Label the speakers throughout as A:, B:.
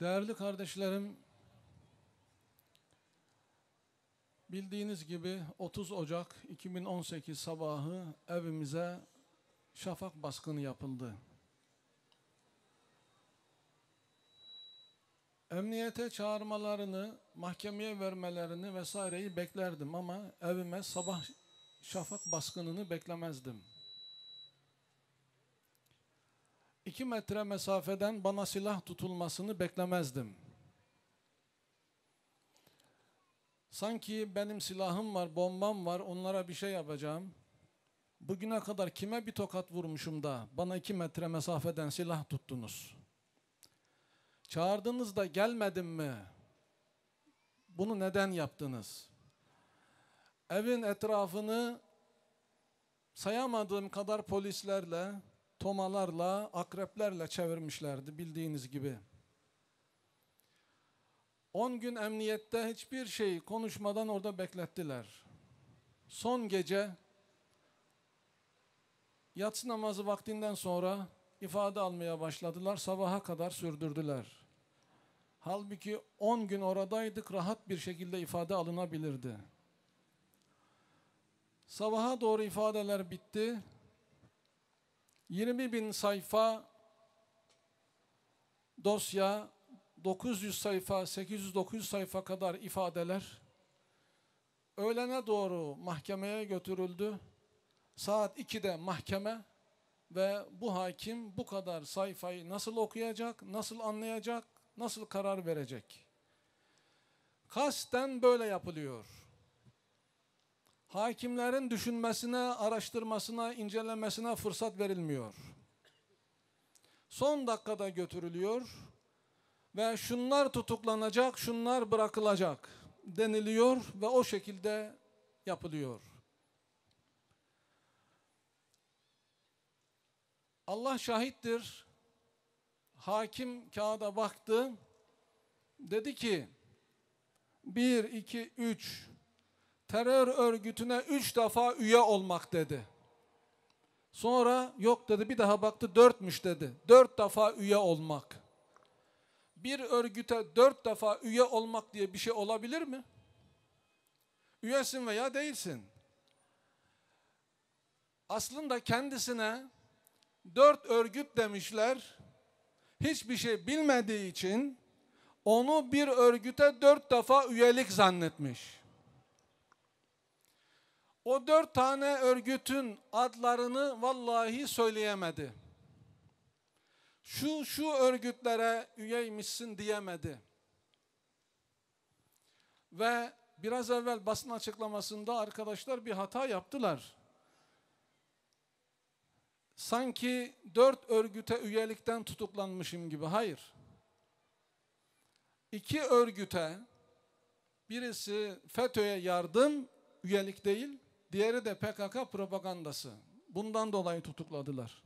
A: Değerli kardeşlerim, bildiğiniz gibi 30 Ocak 2018 sabahı evimize şafak baskını yapıldı. Emniyete çağırmalarını, mahkemeye vermelerini vesaireyi beklerdim ama evime sabah şafak baskınını beklemezdim. 2 metre mesafeden bana silah tutulmasını beklemezdim. Sanki benim silahım var, bombam var, onlara bir şey yapacağım. Bugüne kadar kime bir tokat vurmuşum da bana 2 metre mesafeden silah tuttunuz. Çağırdınız da gelmedim mi? Bunu neden yaptınız? Evin etrafını sayamadığım kadar polislerle tomalarla, akreplerle çevirmişlerdi bildiğiniz gibi. 10 gün emniyette hiçbir şey konuşmadan orada beklettiler. Son gece yatsı namazı vaktinden sonra ifade almaya başladılar. Sabaha kadar sürdürdüler. Halbuki 10 gün oradaydık rahat bir şekilde ifade alınabilirdi. Sabaha doğru ifadeler bitti. 20 bin sayfa dosya, 900 sayfa, 800-900 sayfa kadar ifadeler öğlene doğru mahkemeye götürüldü. Saat 2'de mahkeme ve bu hakim bu kadar sayfayı nasıl okuyacak, nasıl anlayacak, nasıl karar verecek? Kasten böyle yapılıyor hakimlerin düşünmesine, araştırmasına, incelemesine fırsat verilmiyor. Son dakikada götürülüyor ve şunlar tutuklanacak, şunlar bırakılacak deniliyor ve o şekilde yapılıyor. Allah şahittir. Hakim kağıda baktı. Dedi ki bir, iki, üç terör örgütüne üç defa üye olmak dedi. Sonra yok dedi bir daha baktı dörtmüş dedi. Dört defa üye olmak. Bir örgüte dört defa üye olmak diye bir şey olabilir mi? Üyesin veya değilsin. Aslında kendisine dört örgüt demişler. Hiçbir şey bilmediği için onu bir örgüte dört defa üyelik zannetmiş. O dört tane örgütün adlarını vallahi söyleyemedi. Şu şu örgütlere üyeymişsin diyemedi. Ve biraz evvel basın açıklamasında arkadaşlar bir hata yaptılar. Sanki dört örgüte üyelikten tutuklanmışım gibi. Hayır. İki örgüte birisi FETÖ'ye yardım üyelik değil. Diğeri de PKK propagandası. Bundan dolayı tutukladılar.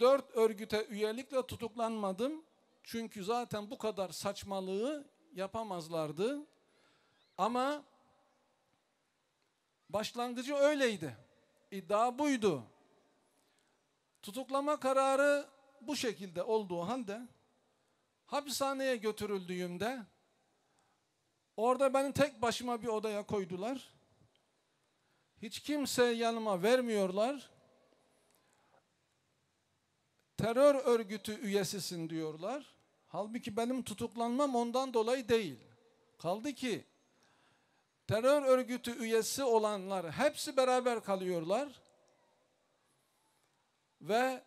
A: Dört örgüte üyelikle tutuklanmadım. Çünkü zaten bu kadar saçmalığı yapamazlardı. Ama başlangıcı öyleydi. İddia buydu. Tutuklama kararı bu şekilde olduğu halde hapishaneye götürüldüğümde orada beni tek başıma bir odaya koydular. Hiç kimse yanıma vermiyorlar. Terör örgütü üyesisin diyorlar. Halbuki benim tutuklanmam ondan dolayı değil. Kaldı ki terör örgütü üyesi olanlar hepsi beraber kalıyorlar. Ve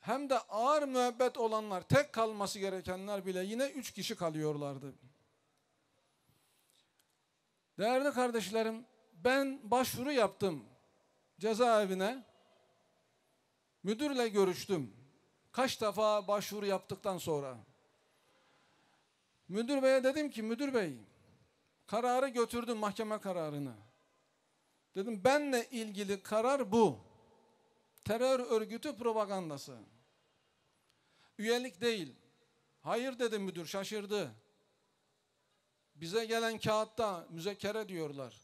A: hem de ağır müebbet olanlar, tek kalması gerekenler bile yine üç kişi kalıyorlardı. Değerli kardeşlerim ben başvuru yaptım cezaevine. Müdürle görüştüm. Kaç defa başvuru yaptıktan sonra. Müdür beye dedim ki müdür bey kararı götürdüm mahkeme kararını. Dedim benle ilgili karar bu. Terör örgütü propagandası. Üyelik değil. Hayır dedi müdür şaşırdı. Bize gelen kağıtta müzekere diyorlar.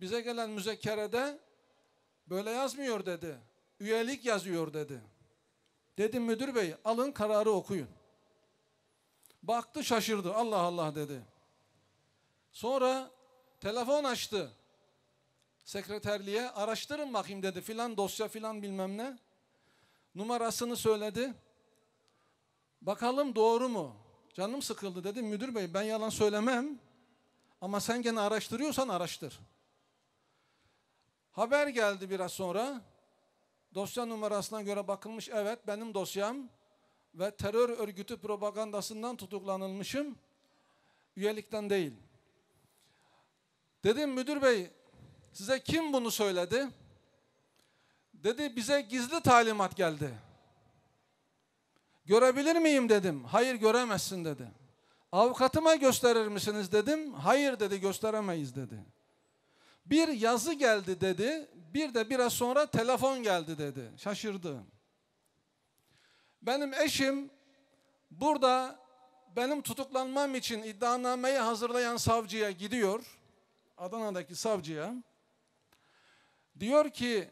A: Bize gelen müzekkerede böyle yazmıyor dedi. Üyelik yazıyor dedi. Dedim müdür bey alın kararı okuyun. Baktı şaşırdı Allah Allah dedi. Sonra telefon açtı. Sekreterliğe araştırın bakayım dedi filan dosya filan bilmem ne. Numarasını söyledi. Bakalım doğru mu? Canım sıkıldı dedim müdür bey ben yalan söylemem ama sen gene araştırıyorsan araştır. Haber geldi biraz sonra. Dosya numarasına göre bakılmış evet benim dosyam ve terör örgütü propagandasından tutuklanılmışım. Üyelikten değil. Dedim müdür bey size kim bunu söyledi? Dedi bize gizli talimat geldi. Görebilir miyim dedim. Hayır göremezsin dedi. Avukatıma gösterir misiniz dedim. Hayır dedi gösteremeyiz dedi. Bir yazı geldi dedi. Bir de biraz sonra telefon geldi dedi. Şaşırdı. Benim eşim burada benim tutuklanmam için iddianameyi hazırlayan savcıya gidiyor. Adana'daki savcıya. Diyor ki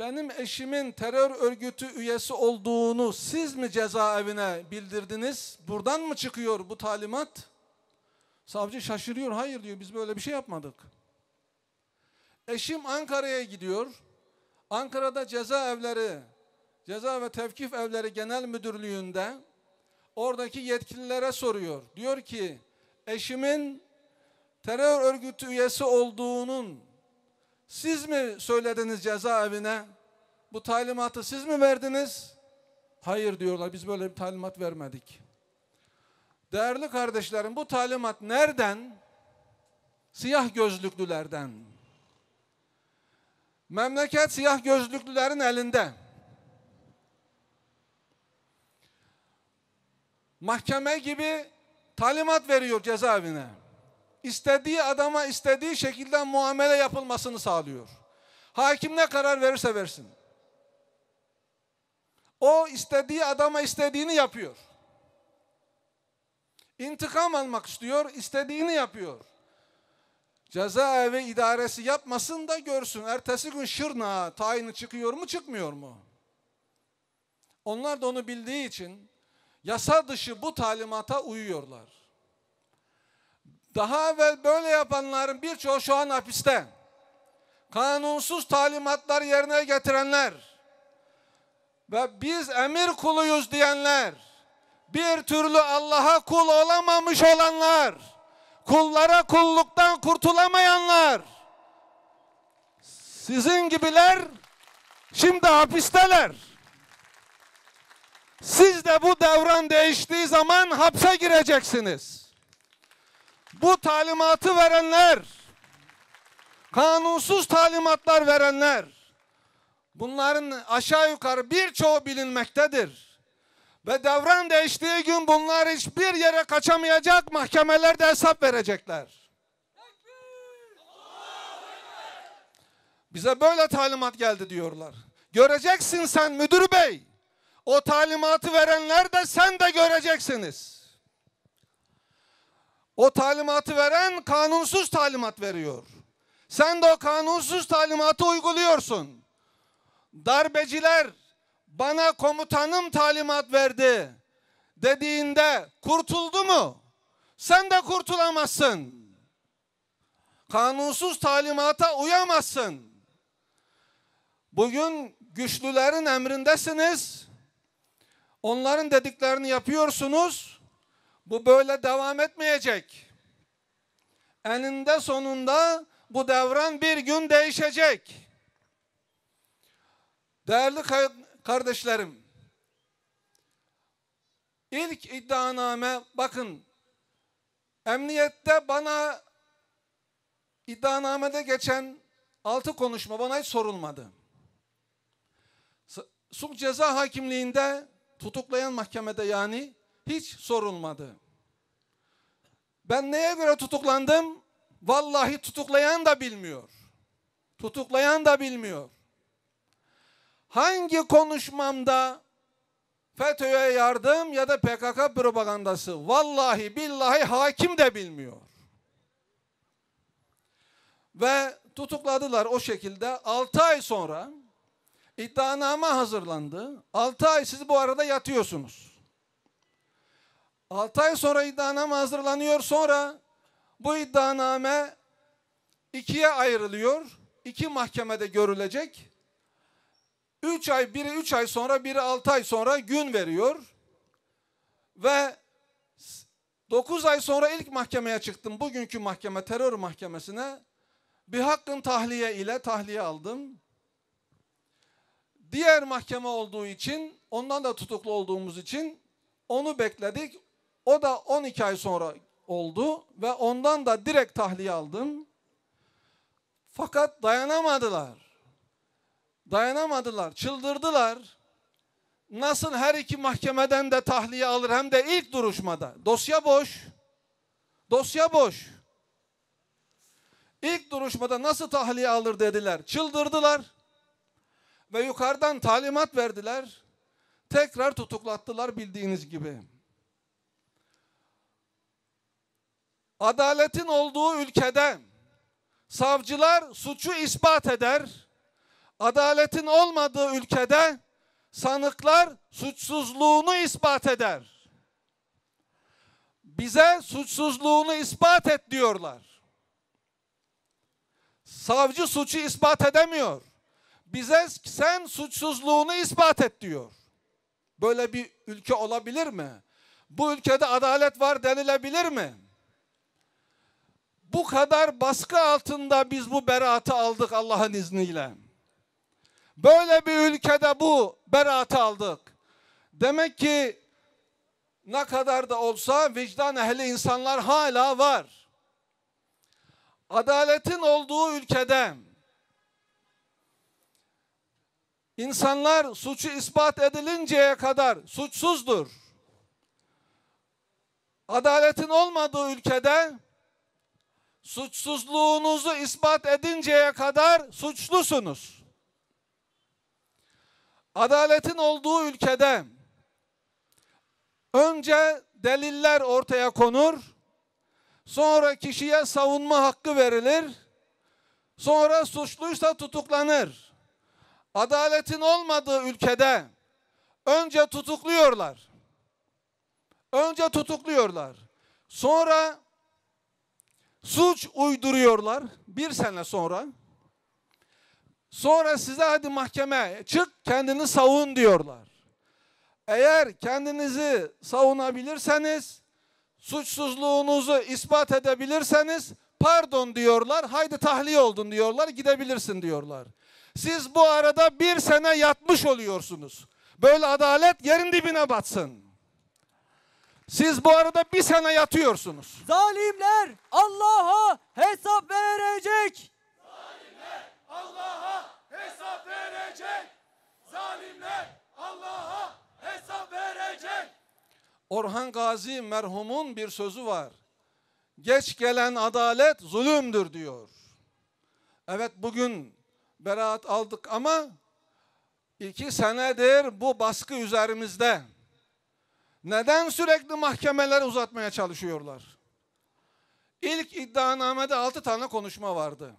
A: benim eşimin terör örgütü üyesi olduğunu siz mi cezaevine bildirdiniz? Buradan mı çıkıyor bu talimat? Savcı şaşırıyor. Hayır diyor biz böyle bir şey yapmadık. Eşim Ankara'ya gidiyor. Ankara'da cezaevleri, ceza ve tevkif evleri genel müdürlüğünde oradaki yetkililere soruyor. Diyor ki eşimin terör örgütü üyesi olduğunun siz mi söylediniz cezaevine? Bu talimatı siz mi verdiniz? Hayır diyorlar biz böyle bir talimat vermedik. Değerli kardeşlerim bu talimat nereden? Siyah gözlüklülerden. Memleket siyah gözlüklülerin elinde. Mahkeme gibi talimat veriyor cezaevine istediği adama istediği şekilde muamele yapılmasını sağlıyor. Hakim ne karar verirse versin. O istediği adama istediğini yapıyor. İntikam almak istiyor, istediğini yapıyor. Cezaevi idaresi yapmasın da görsün. Ertesi gün Şırna tayini çıkıyor mu çıkmıyor mu? Onlar da onu bildiği için yasa dışı bu talimata uyuyorlar. Daha evvel böyle yapanların birçoğu şu an hapiste. Kanunsuz talimatlar yerine getirenler ve biz emir kuluyuz diyenler, bir türlü Allah'a kul olamamış olanlar, kullara kulluktan kurtulamayanlar, sizin gibiler şimdi hapisteler. Siz de bu devran değiştiği zaman hapse gireceksiniz bu talimatı verenler, kanunsuz talimatlar verenler, bunların aşağı yukarı birçoğu bilinmektedir. Ve devran değiştiği gün bunlar hiçbir yere kaçamayacak, mahkemelerde hesap verecekler. Bize böyle talimat geldi diyorlar. Göreceksin sen müdür bey. O talimatı verenler de sen de göreceksiniz. O talimatı veren kanunsuz talimat veriyor. Sen de o kanunsuz talimatı uyguluyorsun. Darbeciler bana komutanım talimat verdi dediğinde kurtuldu mu? Sen de kurtulamazsın. Kanunsuz talimata uyamazsın. Bugün güçlülerin emrindesiniz. Onların dediklerini yapıyorsunuz. Bu böyle devam etmeyecek. Eninde sonunda bu devran bir gün değişecek. Değerli kardeşlerim, ilk iddianame bakın emniyette bana iddianamede geçen altı konuşma bana hiç sorulmadı. Suç ceza hakimliğinde tutuklayan mahkemede yani hiç sorulmadı. Ben neye göre tutuklandım? Vallahi tutuklayan da bilmiyor. Tutuklayan da bilmiyor. Hangi konuşmamda FETÖ'ye yardım ya da PKK propagandası? Vallahi billahi hakim de bilmiyor. Ve tutukladılar o şekilde. 6 ay sonra iddianame hazırlandı. 6 ay siz bu arada yatıyorsunuz. 6 ay sonra iddianame hazırlanıyor. Sonra bu iddianame ikiye ayrılıyor. İki mahkemede görülecek. 3 ay, biri 3 ay sonra, biri 6 ay sonra gün veriyor. Ve 9 ay sonra ilk mahkemeye çıktım. Bugünkü mahkeme terör mahkemesine bir hakkın tahliye ile tahliye aldım. Diğer mahkeme olduğu için ondan da tutuklu olduğumuz için onu bekledik. O da 12 ay sonra oldu ve ondan da direkt tahliye aldım. Fakat dayanamadılar. Dayanamadılar, çıldırdılar. Nasıl her iki mahkemeden de tahliye alır hem de ilk duruşmada. Dosya boş. Dosya boş. İlk duruşmada nasıl tahliye alır dediler. Çıldırdılar. Ve yukarıdan talimat verdiler. Tekrar tutuklattılar bildiğiniz gibi. adaletin olduğu ülkede savcılar suçu ispat eder. Adaletin olmadığı ülkede sanıklar suçsuzluğunu ispat eder. Bize suçsuzluğunu ispat et diyorlar. Savcı suçu ispat edemiyor. Bize sen suçsuzluğunu ispat et diyor. Böyle bir ülke olabilir mi? Bu ülkede adalet var denilebilir mi? Bu kadar baskı altında biz bu beraatı aldık Allah'ın izniyle. Böyle bir ülkede bu beraatı aldık. Demek ki ne kadar da olsa vicdan ehli insanlar hala var. Adaletin olduğu ülkede insanlar suçu ispat edilinceye kadar suçsuzdur. Adaletin olmadığı ülkede suçsuzluğunuzu ispat edinceye kadar suçlusunuz. Adaletin olduğu ülkede önce deliller ortaya konur, sonra kişiye savunma hakkı verilir, sonra suçluysa tutuklanır. Adaletin olmadığı ülkede önce tutukluyorlar. Önce tutukluyorlar. Sonra Suç uyduruyorlar bir sene sonra. Sonra size hadi mahkeme çık kendini savun diyorlar. Eğer kendinizi savunabilirseniz, suçsuzluğunuzu ispat edebilirseniz pardon diyorlar, haydi tahliye oldun diyorlar, gidebilirsin diyorlar. Siz bu arada bir sene yatmış oluyorsunuz. Böyle adalet yerin dibine batsın. Siz bu arada bir sene yatıyorsunuz. Zalimler Allah'a hesap verecek. Zalimler Allah'a hesap verecek. Zalimler Allah'a hesap verecek. Orhan Gazi merhumun bir sözü var. Geç gelen adalet zulümdür diyor. Evet bugün beraat aldık ama iki senedir bu baskı üzerimizde. Neden sürekli mahkemeler uzatmaya çalışıyorlar? İlk iddianamede altı tane konuşma vardı.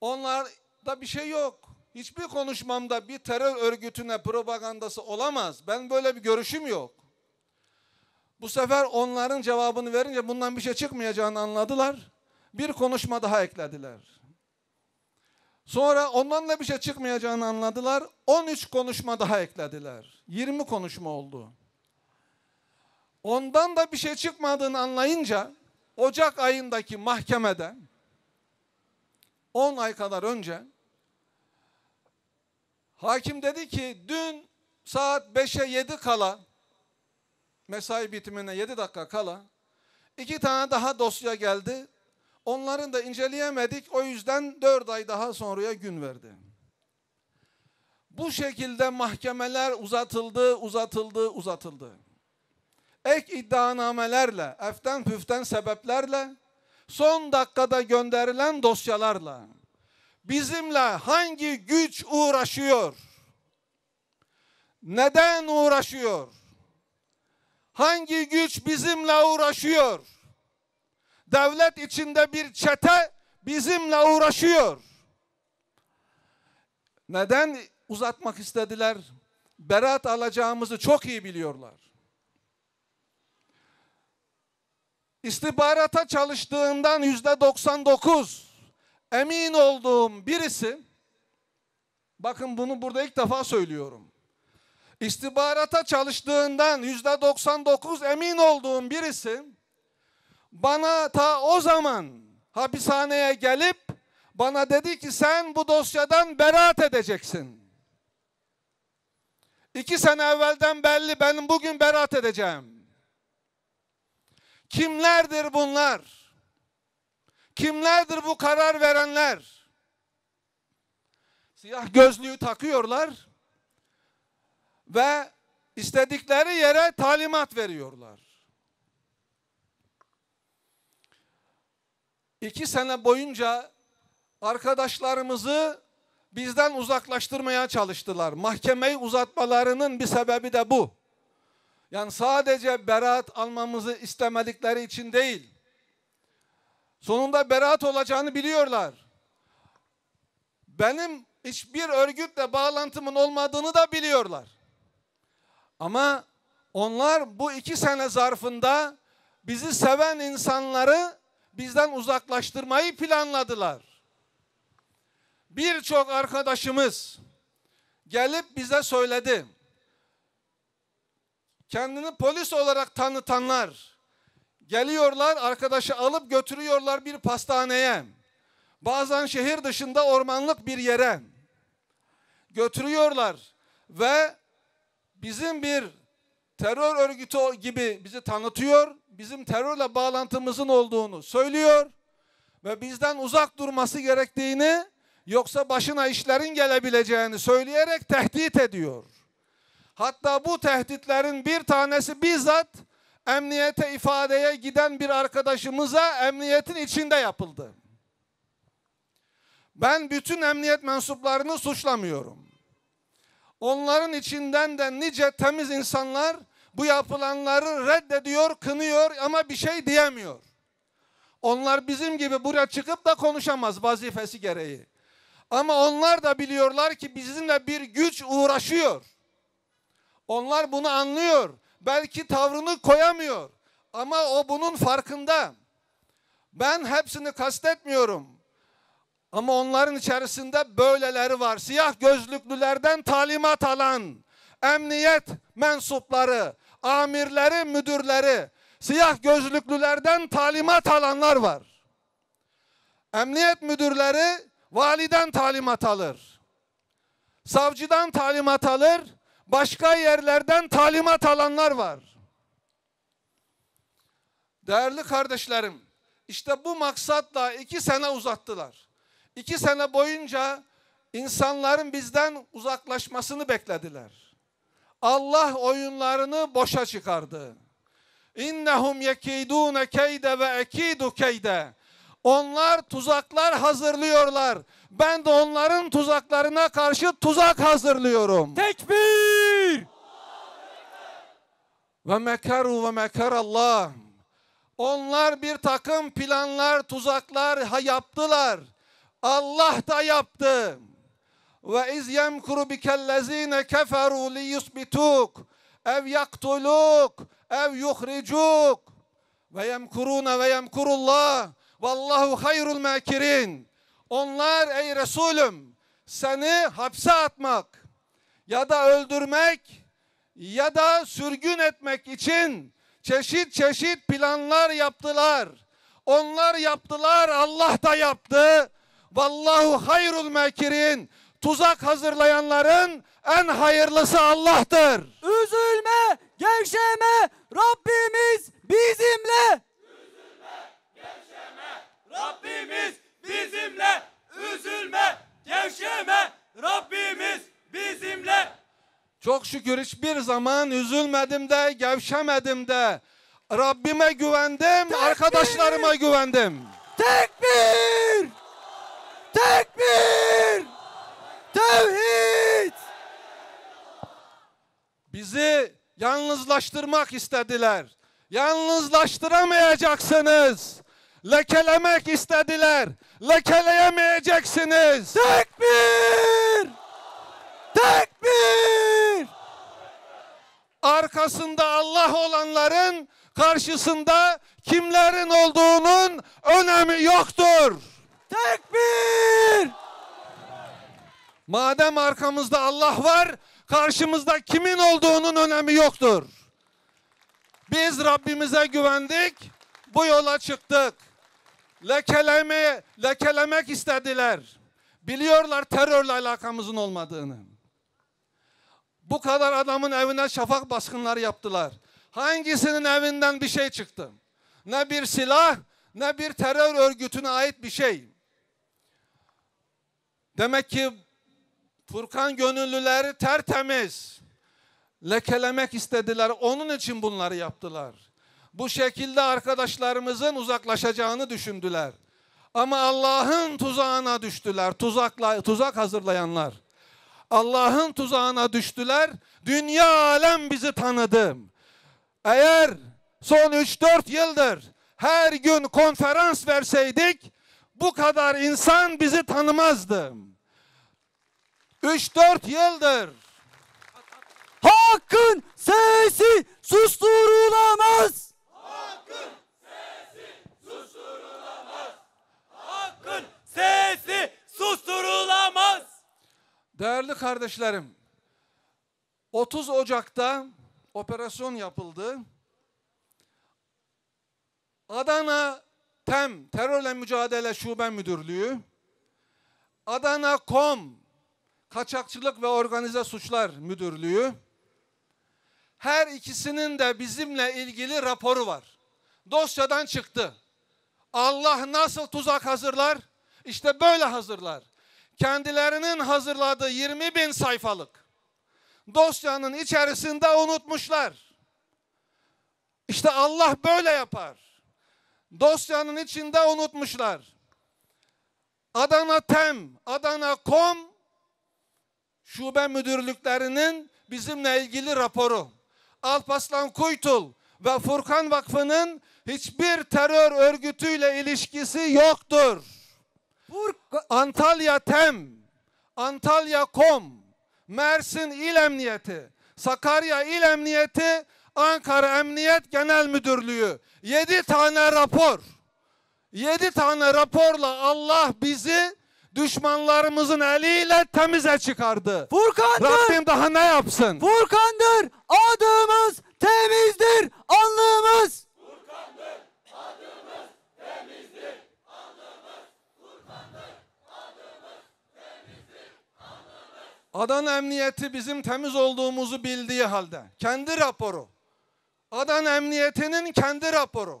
A: Onlarda bir şey yok. Hiçbir konuşmamda bir terör örgütüne propagandası olamaz. Ben böyle bir görüşüm yok. Bu sefer onların cevabını verince bundan bir şey çıkmayacağını anladılar. Bir konuşma daha eklediler. Sonra ondan da bir şey çıkmayacağını anladılar. 13 konuşma daha eklediler. 20 konuşma oldu. Ondan da bir şey çıkmadığını anlayınca Ocak ayındaki mahkemede 10 ay kadar önce hakim dedi ki dün saat 5'e 7 kala mesai bitimine 7 dakika kala iki tane daha dosya geldi. Onların da inceleyemedik. O yüzden 4 ay daha sonraya gün verdi. Bu şekilde mahkemeler uzatıldı, uzatıldı, uzatıldı ek iddianamelerle, eften püften sebeplerle, son dakikada gönderilen dosyalarla bizimle hangi güç uğraşıyor? Neden uğraşıyor? Hangi güç bizimle uğraşıyor? Devlet içinde bir çete bizimle uğraşıyor. Neden uzatmak istediler? Berat alacağımızı çok iyi biliyorlar. istihbarata çalıştığından yüzde 99 emin olduğum birisi, bakın bunu burada ilk defa söylüyorum. İstihbarata çalıştığından yüzde 99 emin olduğum birisi bana ta o zaman hapishaneye gelip bana dedi ki sen bu dosyadan beraat edeceksin. İki sene evvelden belli benim bugün beraat edeceğim. Kimlerdir bunlar? Kimlerdir bu karar verenler? Siyah gözlüğü takıyorlar ve istedikleri yere talimat veriyorlar. İki sene boyunca arkadaşlarımızı bizden uzaklaştırmaya çalıştılar. Mahkemeyi uzatmalarının bir sebebi de bu. Yani sadece beraat almamızı istemedikleri için değil. Sonunda beraat olacağını biliyorlar. Benim hiçbir örgütle bağlantımın olmadığını da biliyorlar. Ama onlar bu iki sene zarfında bizi seven insanları bizden uzaklaştırmayı planladılar. Birçok arkadaşımız gelip bize söyledi kendini polis olarak tanıtanlar geliyorlar arkadaşı alıp götürüyorlar bir pastaneye. Bazen şehir dışında ormanlık bir yere götürüyorlar ve bizim bir terör örgütü gibi bizi tanıtıyor. Bizim terörle bağlantımızın olduğunu söylüyor ve bizden uzak durması gerektiğini yoksa başına işlerin gelebileceğini söyleyerek tehdit ediyor. Hatta bu tehditlerin bir tanesi bizzat emniyete ifadeye giden bir arkadaşımıza emniyetin içinde yapıldı. Ben bütün emniyet mensuplarını suçlamıyorum. Onların içinden de nice temiz insanlar bu yapılanları reddediyor, kınıyor ama bir şey diyemiyor. Onlar bizim gibi buraya çıkıp da konuşamaz vazifesi gereği. Ama onlar da biliyorlar ki bizimle bir güç uğraşıyor. Onlar bunu anlıyor. Belki tavrını koyamıyor. Ama o bunun farkında. Ben hepsini kastetmiyorum. Ama onların içerisinde böyleleri var. Siyah gözlüklülerden talimat alan emniyet mensupları, amirleri, müdürleri, siyah gözlüklülerden talimat alanlar var. Emniyet müdürleri validen talimat alır. Savcıdan talimat alır, başka yerlerden talimat alanlar var. Değerli kardeşlerim, işte bu maksatla iki sene uzattılar. İki sene boyunca insanların bizden uzaklaşmasını beklediler. Allah oyunlarını boşa çıkardı. İnnehum yekidune keyde ve ekidu keyde. Onlar tuzaklar hazırlıyorlar. Ben de onların tuzaklarına karşı tuzak hazırlıyorum. Tekbir! Ve mekaru ve mekar Allah. Onlar bir takım planlar, tuzaklar yaptılar. Allah da yaptı. Ve iz yemkuru bikellezine keferu li yusbituk ev yaktuluk ev yuhricuk ve yemkuruna ve yemkurullah vallahu hayrul makirin. Onlar ey Resulüm seni hapse atmak ya da öldürmek ya da sürgün etmek için çeşit çeşit planlar yaptılar. Onlar yaptılar, Allah da yaptı. Vallahu hayrul mekirin. Tuzak hazırlayanların en hayırlısı Allah'tır. Üzülme, gevşeme, Rabbimiz bizimle. Üzülme, gevşeme, Rabbimiz bizimle, üzülme, gevşeme, Rabbimiz bizimle. Çok şükür hiçbir zaman üzülmedim de, gevşemedim de. Rabbime güvendim, Tekbir! arkadaşlarıma güvendim. Tekbir! Tekbir! Tevhid! Bizi yalnızlaştırmak istediler. Yalnızlaştıramayacaksınız. Lekelemek istediler lekeleyemeyeceksiniz. Tekbir! Tekbir! Arkasında Allah olanların karşısında kimlerin olduğunun önemi yoktur. Tekbir! Madem arkamızda Allah var, karşımızda kimin olduğunun önemi yoktur. Biz Rabbimize güvendik, bu yola çıktık lekeleme, lekelemek istediler. Biliyorlar terörle alakamızın olmadığını. Bu kadar adamın evine şafak baskınları yaptılar. Hangisinin evinden bir şey çıktı? Ne bir silah ne bir terör örgütüne ait bir şey. Demek ki Furkan gönüllüleri tertemiz. Lekelemek istediler. Onun için bunları yaptılar. Bu şekilde arkadaşlarımızın uzaklaşacağını düşündüler. Ama Allah'ın tuzağına düştüler. Tuzakla, tuzak hazırlayanlar. Allah'ın tuzağına düştüler. Dünya alem bizi tanıdı. Eğer son 3-4 yıldır her gün konferans verseydik bu kadar insan bizi tanımazdı. 3-4 yıldır Hakkın sesi susturulamaz. sesi susturulamaz. Değerli kardeşlerim, 30 Ocak'ta operasyon yapıldı. Adana TEM Terörle Mücadele Şube Müdürlüğü, Adana KOM Kaçakçılık ve Organize Suçlar Müdürlüğü, her ikisinin de bizimle ilgili raporu var. Dosyadan çıktı. Allah nasıl tuzak hazırlar? İşte böyle hazırlar. Kendilerinin hazırladığı 20 bin sayfalık dosyanın içerisinde unutmuşlar. İşte Allah böyle yapar. Dosyanın içinde unutmuşlar. Adana Tem, Adana Kom şube müdürlüklerinin bizimle ilgili raporu. Alpaslan Kuytul ve Furkan Vakfı'nın hiçbir terör örgütüyle ilişkisi yoktur. Antalya Tem, Antalya Kom, Mersin İl Emniyeti, Sakarya İl Emniyeti, Ankara Emniyet Genel Müdürlüğü. Yedi tane rapor. Yedi tane raporla Allah bizi düşmanlarımızın eliyle temize çıkardı. Furkan'dır. Rabbim daha ne yapsın? Furkan'dır. Adımız temizdir. Anlığımız Adana Emniyeti bizim temiz olduğumuzu bildiği halde kendi raporu. Adana Emniyeti'nin kendi raporu.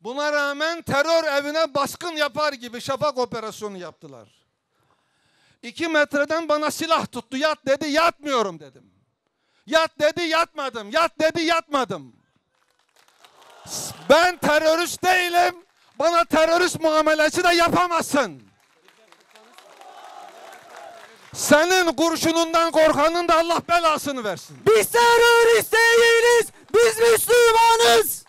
A: Buna rağmen terör evine baskın yapar gibi şafak operasyonu yaptılar. İki metreden bana silah tuttu. Yat dedi yatmıyorum dedim. Yat dedi yatmadım. Yat dedi yatmadım. Ben terörist değilim. Bana terörist muamelesi de yapamazsın. Senin kurşunundan korkanın da Allah belasını versin. Biz terörist değiliz, biz Müslümanız.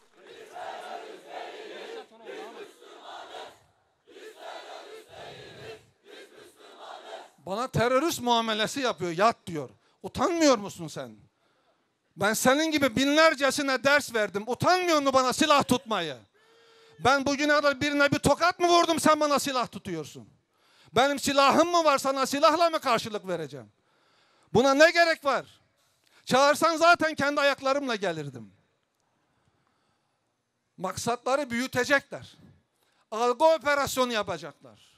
A: Bana terörist muamelesi yapıyor, yat diyor. Utanmıyor musun sen? Ben senin gibi binlercesine ders verdim. Utanmıyor musun bana silah tutmayı? Ben bugüne kadar birine bir tokat mı vurdum sen bana silah tutuyorsun? Benim silahım mı var sana silahla mı karşılık vereceğim? Buna ne gerek var? Çağırsan zaten kendi ayaklarımla gelirdim. Maksatları büyütecekler. Algo operasyonu yapacaklar.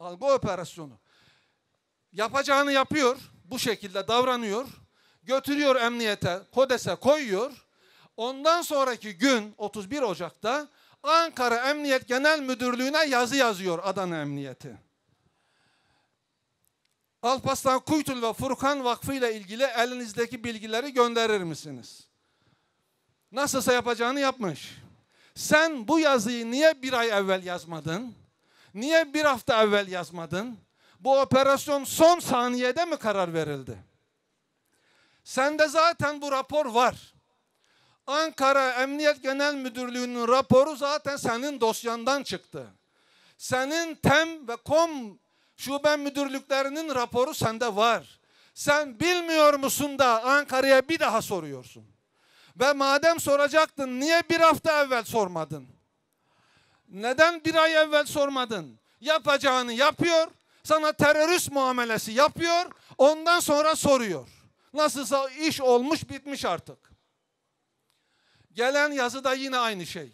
A: Algo operasyonu. Yapacağını yapıyor, bu şekilde davranıyor. Götürüyor emniyete, kodese koyuyor. Ondan sonraki gün 31 Ocak'ta Ankara Emniyet Genel Müdürlüğü'ne yazı yazıyor Adana Emniyeti. Alpaslan Kuytul ve Furkan Vakfı ile ilgili elinizdeki bilgileri gönderir misiniz? Nasılsa yapacağını yapmış. Sen bu yazıyı niye bir ay evvel yazmadın? Niye bir hafta evvel yazmadın? Bu operasyon son saniyede mi karar verildi? Sende zaten bu rapor var. Ankara Emniyet Genel Müdürlüğü'nün raporu zaten senin dosyandan çıktı. Senin tem ve kom şube müdürlüklerinin raporu sende var. Sen bilmiyor musun da Ankara'ya bir daha soruyorsun. Ve madem soracaktın niye bir hafta evvel sormadın? Neden bir ay evvel sormadın? Yapacağını yapıyor, sana terörist muamelesi yapıyor, ondan sonra soruyor. Nasılsa iş olmuş bitmiş artık. Gelen yazıda yine aynı şey.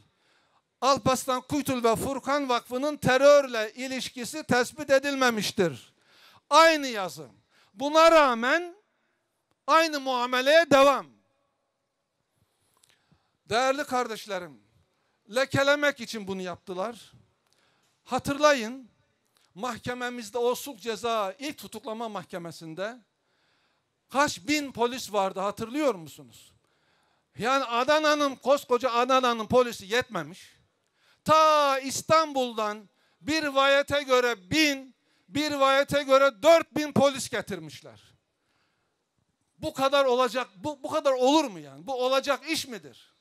A: Alpaslan Kuytul ve Furkan Vakfı'nın terörle ilişkisi tespit edilmemiştir. Aynı yazı. Buna rağmen aynı muameleye devam. Değerli kardeşlerim, lekelemek için bunu yaptılar. Hatırlayın, mahkememizde o sulh ceza ilk tutuklama mahkemesinde kaç bin polis vardı hatırlıyor musunuz? Yani Adana'nın koskoca Adana'nın polisi yetmemiş. Ta İstanbul'dan bir vayete göre bin, bir vayete göre dört bin polis getirmişler. Bu kadar olacak, bu, bu kadar olur mu yani? Bu olacak iş midir?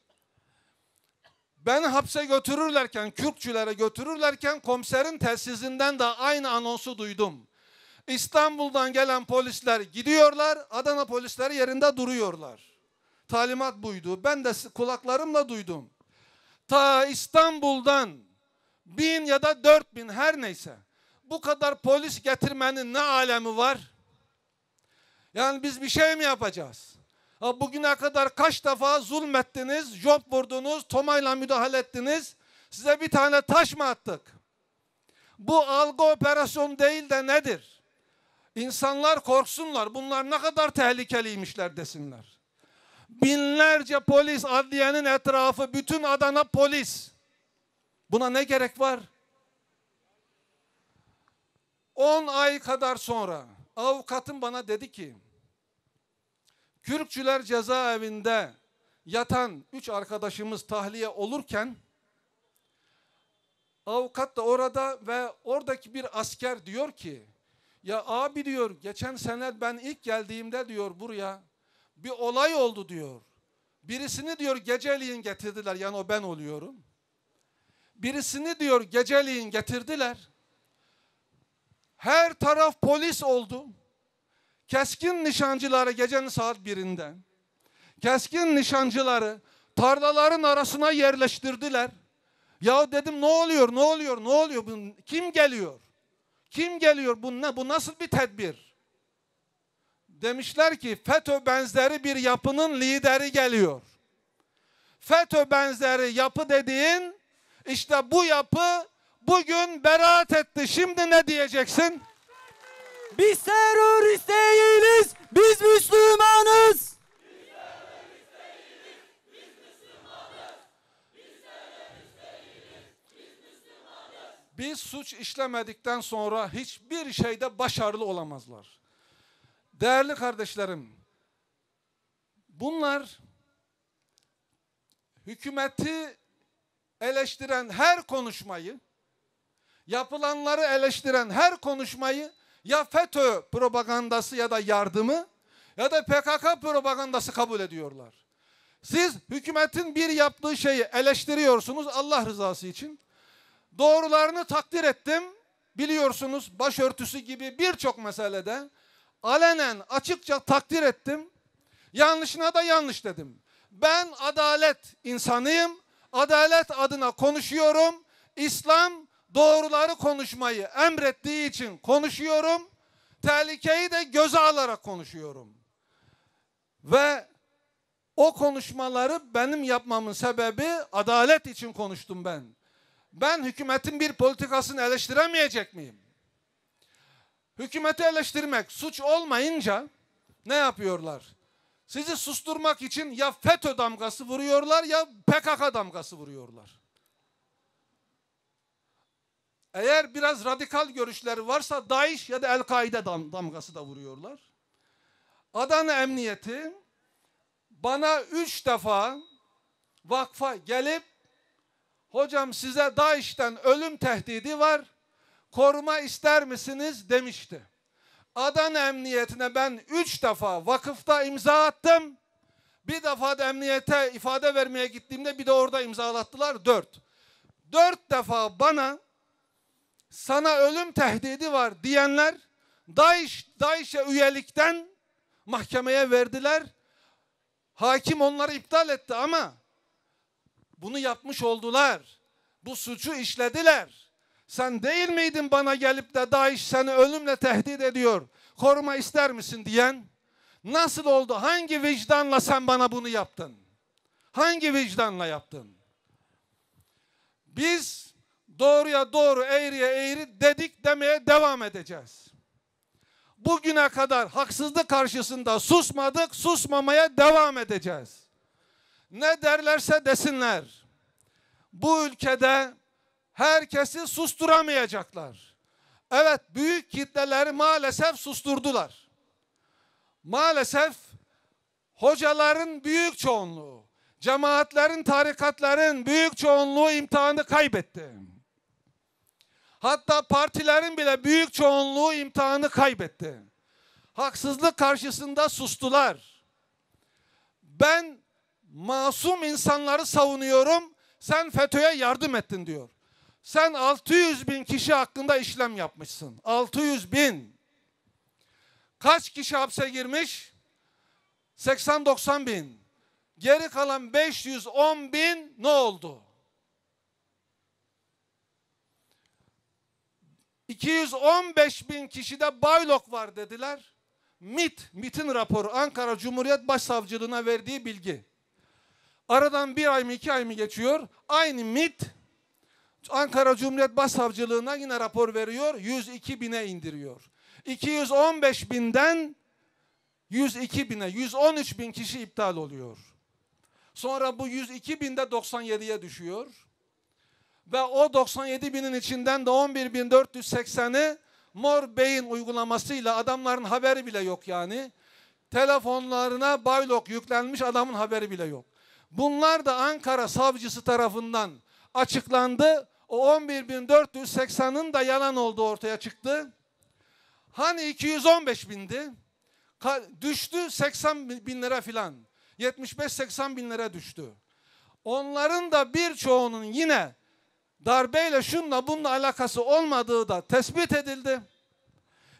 A: Beni hapse götürürlerken, Kürkçülere götürürlerken komiserin telsizinden de aynı anonsu duydum. İstanbul'dan gelen polisler gidiyorlar, Adana polisleri yerinde duruyorlar. Talimat buydu. Ben de kulaklarımla duydum ta İstanbul'dan bin ya da dört bin her neyse bu kadar polis getirmenin ne alemi var? Yani biz bir şey mi yapacağız? Ha, bugüne kadar kaç defa zulmettiniz, job vurdunuz, tomayla müdahale ettiniz. Size bir tane taş mı attık? Bu algı operasyon değil de nedir? İnsanlar korksunlar. Bunlar ne kadar tehlikeliymişler desinler. Binlerce polis adliyenin etrafı, bütün Adana polis. Buna ne gerek var? 10 ay kadar sonra avukatım bana dedi ki Kürkçüler cezaevinde yatan üç arkadaşımız tahliye olurken avukat da orada ve oradaki bir asker diyor ki ya abi diyor geçen sene ben ilk geldiğimde diyor buraya bir olay oldu diyor. Birisini diyor geceliğin getirdiler. Yani o ben oluyorum. Birisini diyor geceliğin getirdiler. Her taraf polis oldu. Keskin nişancıları gecenin saat birinde. Keskin nişancıları tarlaların arasına yerleştirdiler. Ya dedim ne oluyor, ne oluyor, ne oluyor? Kim geliyor? Kim geliyor? Bu, ne, bu nasıl bir tedbir? Demişler ki FETÖ benzeri bir yapının lideri geliyor. FETÖ benzeri yapı dediğin işte bu yapı bugün beraat etti. Şimdi ne diyeceksin? Biz terörist değiliz, biz Müslümanız. Biz suç işlemedikten sonra hiçbir şeyde başarılı olamazlar. Değerli kardeşlerim, bunlar hükümeti eleştiren her konuşmayı, yapılanları eleştiren her konuşmayı ya FETÖ propagandası ya da yardımı ya da PKK propagandası kabul ediyorlar. Siz hükümetin bir yaptığı şeyi eleştiriyorsunuz Allah rızası için. Doğrularını takdir ettim. Biliyorsunuz başörtüsü gibi birçok meselede alenen açıkça takdir ettim. Yanlışına da yanlış dedim. Ben adalet insanıyım. Adalet adına konuşuyorum. İslam doğruları konuşmayı emrettiği için konuşuyorum. Tehlikeyi de göze alarak konuşuyorum. Ve o konuşmaları benim yapmamın sebebi adalet için konuştum ben. Ben hükümetin bir politikasını eleştiremeyecek miyim? Hükümeti eleştirmek suç olmayınca ne yapıyorlar? Sizi susturmak için ya FETÖ damgası vuruyorlar ya PKK damgası vuruyorlar. Eğer biraz radikal görüşleri varsa DAEŞ ya da El-Kaide dam damgası da vuruyorlar. Adana Emniyeti bana üç defa vakfa gelip hocam size DAEŞ'ten ölüm tehdidi var koruma ister misiniz demişti. Adana Emniyetine ben üç defa vakıfta imza attım. Bir defa da emniyete ifade vermeye gittiğimde bir de orada imzalattılar dört. Dört defa bana sana ölüm tehdidi var diyenler DAEŞ, DAEŞ'e üyelikten mahkemeye verdiler. Hakim onları iptal etti ama bunu yapmış oldular. Bu suçu işlediler. Sen değil miydin bana gelip de DAEŞ seni ölümle tehdit ediyor. Koruma ister misin diyen? Nasıl oldu? Hangi vicdanla sen bana bunu yaptın? Hangi vicdanla yaptın? Biz doğruya doğru, eğriye eğri dedik demeye devam edeceğiz. Bugüne kadar haksızlık karşısında susmadık, susmamaya devam edeceğiz. Ne derlerse desinler. Bu ülkede herkesi susturamayacaklar. Evet büyük kitleleri maalesef susturdular. Maalesef hocaların büyük çoğunluğu, cemaatlerin, tarikatların büyük çoğunluğu imtihanı kaybetti. Hatta partilerin bile büyük çoğunluğu imtihanı kaybetti. Haksızlık karşısında sustular. Ben masum insanları savunuyorum, sen FETÖ'ye yardım ettin diyor. Sen 600 bin kişi hakkında işlem yapmışsın. 600 bin. Kaç kişi hapse girmiş? 80-90 bin. Geri kalan 510 bin ne oldu? 215 bin kişide baylok var dediler. MIT, MIT'in raporu Ankara Cumhuriyet Başsavcılığına verdiği bilgi. Aradan bir ay mı iki ay mı geçiyor? Aynı MIT Ankara Cumhuriyet Başsavcılığına yine rapor veriyor. 102 bine indiriyor. 215 binden 102 bine, 113 bin kişi iptal oluyor. Sonra bu 102 binde 97'ye düşüyor. Ve o 97 binin içinden de 11.480'i mor beyin uygulamasıyla adamların haberi bile yok yani. Telefonlarına baylok yüklenmiş adamın haberi bile yok. Bunlar da Ankara savcısı tarafından açıklandı. O 11.480'ın da yalan olduğu ortaya çıktı. Hani 215 bindi. Düştü 80 bin lira filan. 75-80 bin lira düştü. Onların da birçoğunun yine darbeyle şunla bununla alakası olmadığı da tespit edildi.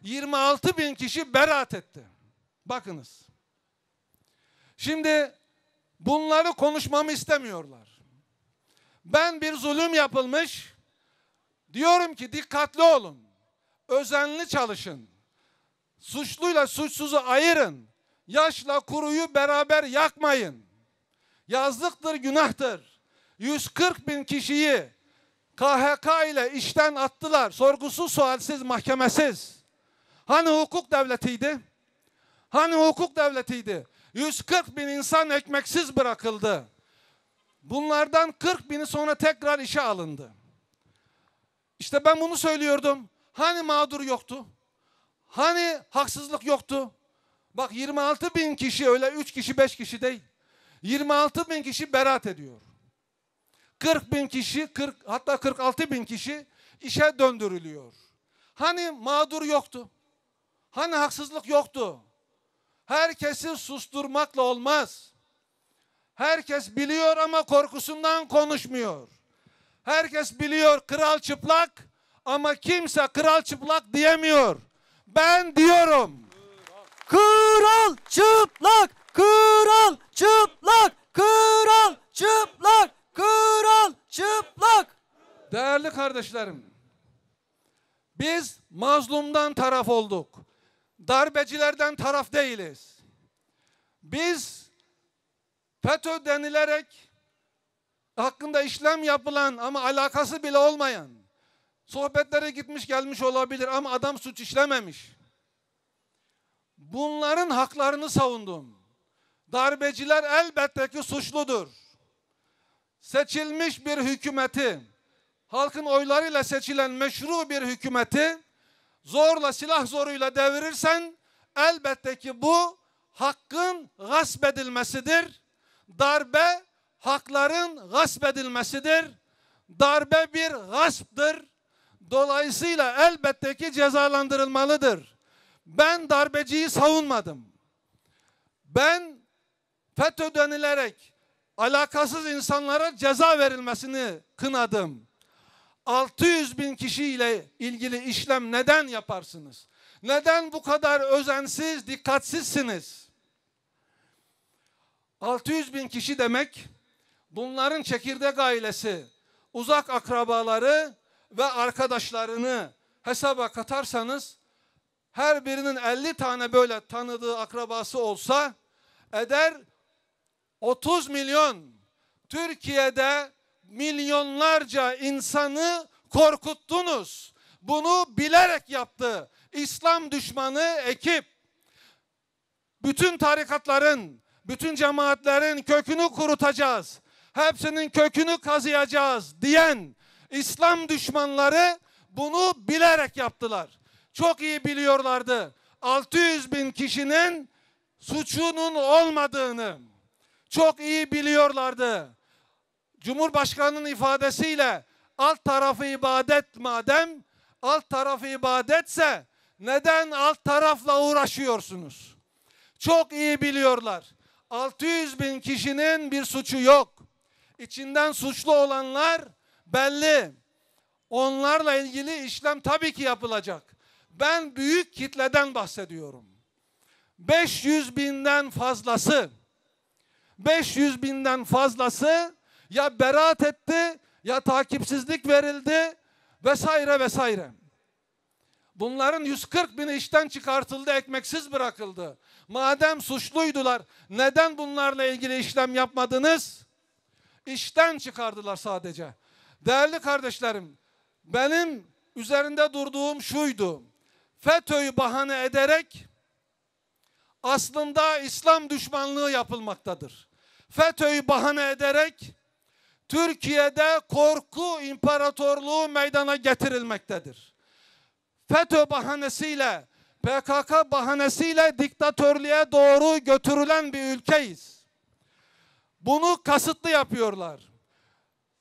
A: 26 bin kişi beraat etti. Bakınız. Şimdi bunları konuşmamı istemiyorlar. Ben bir zulüm yapılmış. Diyorum ki dikkatli olun. Özenli çalışın. Suçluyla suçsuzu ayırın. Yaşla kuruyu beraber yakmayın. Yazlıktır, günahtır. 140 bin kişiyi KHK ile işten attılar. Sorgusuz, sualsiz, mahkemesiz. Hani hukuk devletiydi? Hani hukuk devletiydi? 140 bin insan ekmeksiz bırakıldı. Bunlardan 40 bini sonra tekrar işe alındı. İşte ben bunu söylüyordum. Hani mağdur yoktu? Hani haksızlık yoktu? Bak 26 bin kişi öyle 3 kişi 5 kişi değil. 26 bin kişi berat ediyor. 40 bin kişi 40 hatta 46 bin kişi işe döndürülüyor. Hani mağdur yoktu? Hani haksızlık yoktu? Herkesi susturmakla olmaz. Herkes biliyor ama korkusundan konuşmuyor. Herkes biliyor kral çıplak ama kimse kral çıplak diyemiyor. Ben diyorum. Kral çıplak, kral çıplak, kral çıplak, kral çıplak. Değerli kardeşlerim, biz mazlumdan taraf olduk. Darbecilerden taraf değiliz. Biz FETÖ denilerek hakkında işlem yapılan ama alakası bile olmayan sohbetlere gitmiş gelmiş olabilir ama adam suç işlememiş. Bunların haklarını savundum. Darbeciler elbette ki suçludur. Seçilmiş bir hükümeti, halkın oylarıyla seçilen meşru bir hükümeti zorla silah zoruyla devirirsen elbette ki bu hakkın gasp edilmesidir darbe hakların gasp edilmesidir. Darbe bir gasptır. Dolayısıyla elbette ki cezalandırılmalıdır. Ben darbeciyi savunmadım. Ben FETÖ denilerek alakasız insanlara ceza verilmesini kınadım. 600 bin kişiyle ilgili işlem neden yaparsınız? Neden bu kadar özensiz, dikkatsizsiniz? 600 bin kişi demek bunların çekirdek ailesi, uzak akrabaları ve arkadaşlarını hesaba katarsanız her birinin 50 tane böyle tanıdığı akrabası olsa eder 30 milyon Türkiye'de milyonlarca insanı korkuttunuz. Bunu bilerek yaptı. İslam düşmanı ekip bütün tarikatların, bütün cemaatlerin kökünü kurutacağız. Hepsinin kökünü kazıyacağız diyen İslam düşmanları bunu bilerek yaptılar. Çok iyi biliyorlardı. 600 bin kişinin suçunun olmadığını çok iyi biliyorlardı. Cumhurbaşkanının ifadesiyle alt tarafı ibadet madem alt tarafı ibadetse neden alt tarafla uğraşıyorsunuz? Çok iyi biliyorlar. 600 bin kişinin bir suçu yok. İçinden suçlu olanlar belli. Onlarla ilgili işlem tabii ki yapılacak. Ben büyük kitleden bahsediyorum. 500 binden fazlası 500 binden fazlası ya beraat etti ya takipsizlik verildi vesaire vesaire. Bunların 140 bini işten çıkartıldı, ekmeksiz bırakıldı. Madem suçluydular neden bunlarla ilgili işlem yapmadınız? İşten çıkardılar sadece. Değerli kardeşlerim benim üzerinde durduğum şuydu. FETÖ'yü bahane ederek aslında İslam düşmanlığı yapılmaktadır. FETÖ'yü bahane ederek Türkiye'de korku imparatorluğu meydana getirilmektedir. FETÖ bahanesiyle PKK bahanesiyle diktatörlüğe doğru götürülen bir ülkeyiz. Bunu kasıtlı yapıyorlar.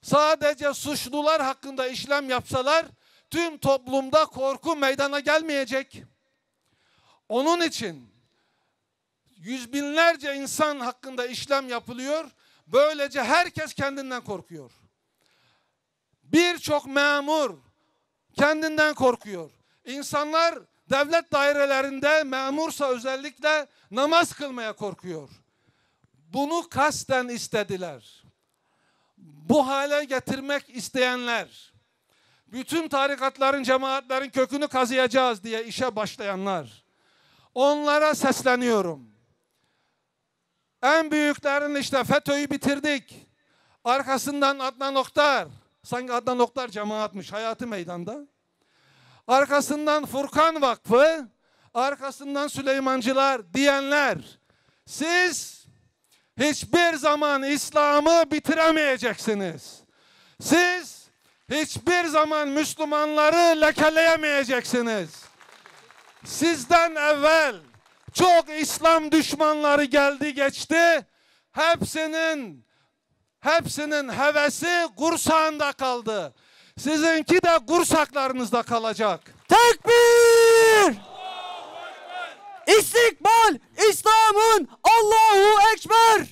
A: Sadece suçlular hakkında işlem yapsalar tüm toplumda korku meydana gelmeyecek. Onun için yüz binlerce insan hakkında işlem yapılıyor. Böylece herkes kendinden korkuyor. Birçok memur kendinden korkuyor. İnsanlar devlet dairelerinde memursa özellikle namaz kılmaya korkuyor. Bunu kasten istediler. Bu hale getirmek isteyenler, bütün tarikatların, cemaatlerin kökünü kazıyacağız diye işe başlayanlar, onlara sesleniyorum. En büyüklerin işte FETÖ'yü bitirdik. Arkasından Adnan Oktar, sanki Adnan Oktar cemaatmiş hayatı meydanda arkasından Furkan Vakfı, arkasından Süleymancılar diyenler siz hiçbir zaman İslam'ı bitiremeyeceksiniz. Siz hiçbir zaman Müslümanları lekeleyemeyeceksiniz. Sizden evvel çok İslam düşmanları geldi geçti. Hepsinin hepsinin hevesi kursağında kaldı. Sizinki de kursaklarınızda kalacak. Tekbir! İstikbal İslam'ın Allahu Ekber!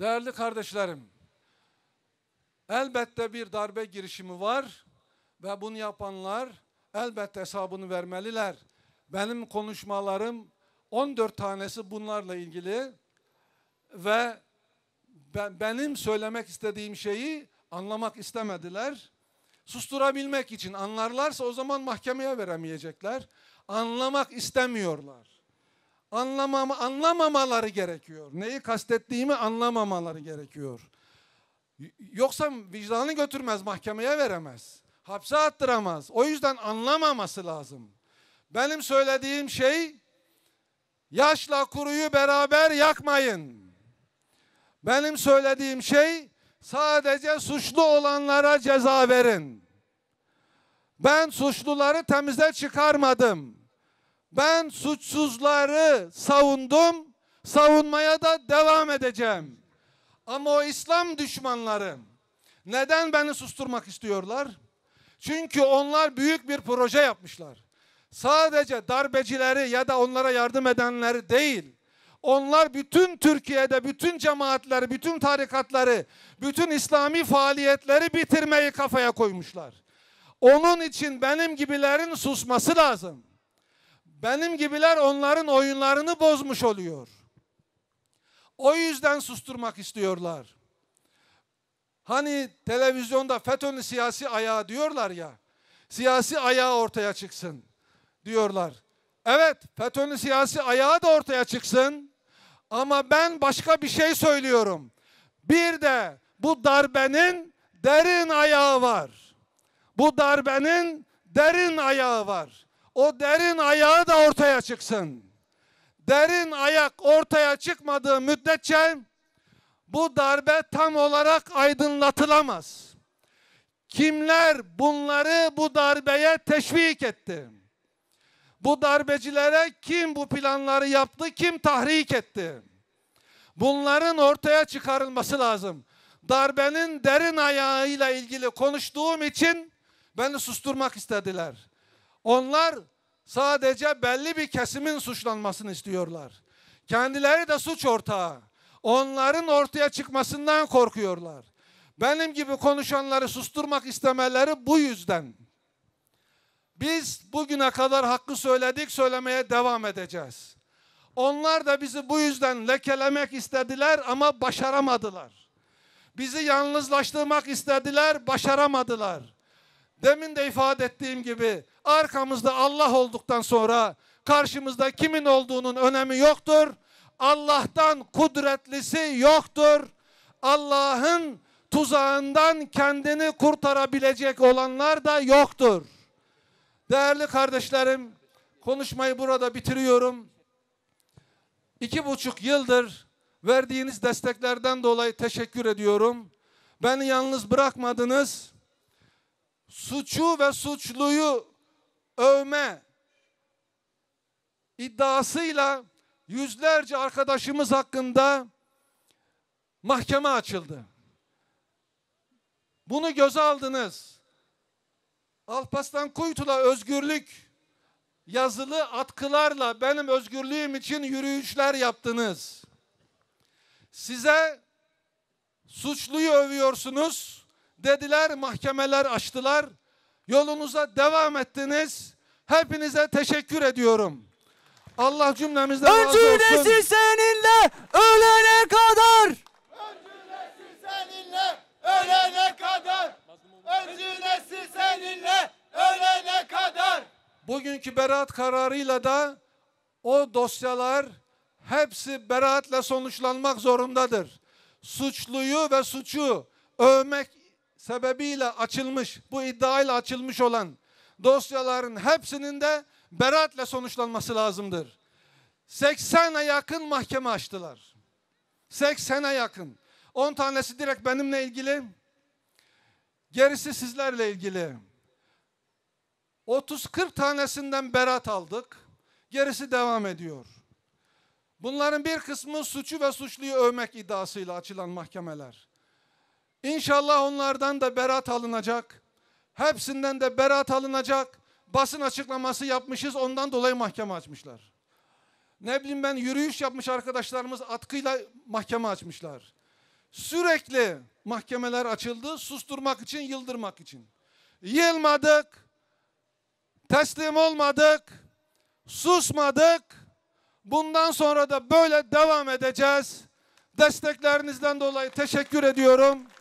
A: Değerli kardeşlerim, elbette bir darbe girişimi var ve bunu yapanlar elbette hesabını vermeliler. Benim konuşmalarım 14 tanesi bunlarla ilgili ve ben, benim söylemek istediğim şeyi anlamak istemediler. Susturabilmek için anlarlarsa o zaman mahkemeye veremeyecekler. Anlamak istemiyorlar. Anlamam anlamamaları gerekiyor. Neyi kastettiğimi anlamamaları gerekiyor. Yoksa vicdanı götürmez, mahkemeye veremez. Hapse attıramaz. O yüzden anlamaması lazım. Benim söylediğim şey Yaşla kuruyu beraber yakmayın. Benim söylediğim şey sadece suçlu olanlara ceza verin. Ben suçluları temize çıkarmadım. Ben suçsuzları savundum, savunmaya da devam edeceğim. Ama o İslam düşmanları neden beni susturmak istiyorlar? Çünkü onlar büyük bir proje yapmışlar sadece darbecileri ya da onlara yardım edenleri değil, onlar bütün Türkiye'de bütün cemaatleri, bütün tarikatları, bütün İslami faaliyetleri bitirmeyi kafaya koymuşlar. Onun için benim gibilerin susması lazım. Benim gibiler onların oyunlarını bozmuş oluyor. O yüzden susturmak istiyorlar. Hani televizyonda FETÖ'nün siyasi ayağı diyorlar ya, siyasi ayağı ortaya çıksın diyorlar. Evet FETÖ'nün siyasi ayağı da ortaya çıksın. Ama ben başka bir şey söylüyorum. Bir de bu darbenin derin ayağı var. Bu darbenin derin ayağı var. O derin ayağı da ortaya çıksın. Derin ayak ortaya çıkmadığı müddetçe bu darbe tam olarak aydınlatılamaz. Kimler bunları bu darbeye teşvik etti? Bu darbecilere kim bu planları yaptı, kim tahrik etti? Bunların ortaya çıkarılması lazım. Darbenin derin ayağıyla ilgili konuştuğum için beni susturmak istediler. Onlar sadece belli bir kesimin suçlanmasını istiyorlar. Kendileri de suç ortağı. Onların ortaya çıkmasından korkuyorlar. Benim gibi konuşanları susturmak istemeleri bu yüzden. Biz bugüne kadar hakkı söyledik, söylemeye devam edeceğiz. Onlar da bizi bu yüzden lekelemek istediler ama başaramadılar. Bizi yalnızlaştırmak istediler, başaramadılar. Demin de ifade ettiğim gibi arkamızda Allah olduktan sonra karşımızda kimin olduğunun önemi yoktur. Allah'tan kudretlisi yoktur. Allah'ın tuzağından kendini kurtarabilecek olanlar da yoktur. Değerli kardeşlerim, konuşmayı burada bitiriyorum. İki buçuk yıldır verdiğiniz desteklerden dolayı teşekkür ediyorum. Beni yalnız bırakmadınız. Suçu ve suçluyu övme iddiasıyla yüzlerce arkadaşımız hakkında mahkeme açıldı. Bunu göze aldınız. Alpaslan Kuytul'a özgürlük yazılı atkılarla benim özgürlüğüm için yürüyüşler yaptınız. Size suçluyu övüyorsunuz dediler, mahkemeler açtılar. Yolunuza devam ettiniz. Hepinize teşekkür ediyorum. Allah cümlemizden Öncü razı olsun. Öncü seninle ölene kadar. Öncü seninle ölene kadar. Öncü seninle ölene kadar. Bugünkü beraat kararıyla da o dosyalar hepsi beraatle sonuçlanmak zorundadır. Suçluyu ve suçu övmek sebebiyle açılmış, bu iddiayla açılmış olan dosyaların hepsinin de beraatle sonuçlanması lazımdır. 80'e yakın mahkeme açtılar. 80'e yakın. 10 tanesi direkt benimle ilgili Gerisi sizlerle ilgili. 30-40 tanesinden berat aldık. Gerisi devam ediyor. Bunların bir kısmı suçu ve suçluyu övmek iddiasıyla açılan mahkemeler. İnşallah onlardan da berat alınacak. Hepsinden de berat alınacak. Basın açıklaması yapmışız ondan dolayı mahkeme açmışlar. Ne bileyim ben yürüyüş yapmış arkadaşlarımız atkıyla mahkeme açmışlar. Sürekli mahkemeler açıldı susturmak için, yıldırmak için. Yılmadık, teslim olmadık, susmadık. Bundan sonra da böyle devam edeceğiz. Desteklerinizden dolayı teşekkür ediyorum.